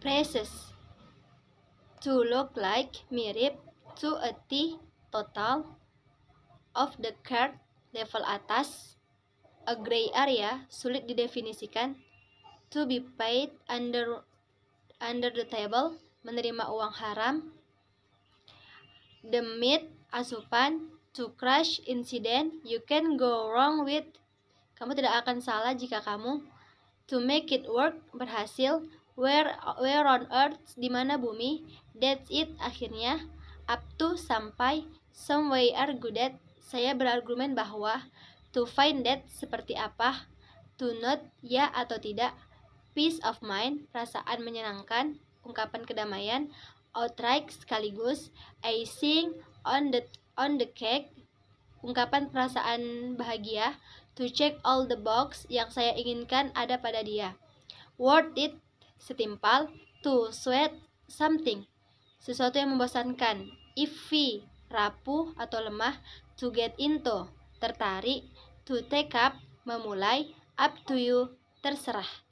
phrases. To look like mirip to a T total of the card level atas a gray area sulit didefinisikan to be paid under under the table menerima uang haram the meat asupan to crash incident you can go wrong with kamu tidak akan salah jika kamu to make it work berhasil where where on earth di mana bumi that's it akhirnya up to sampai some way argue that saya berargumen bahwa to find that seperti apa to not ya atau tidak peace of mind perasaan menyenangkan ungkapan kedamaian outright sekaligus icing on the on the cake ungkapan perasaan bahagia to check all the box yang saya inginkan ada pada dia worth it setimpal, to sweat something, sesuatu yang membosankan, iffy, rapuh atau lemah, to get into, tertarik, to take up, memulai, up to you, terserah.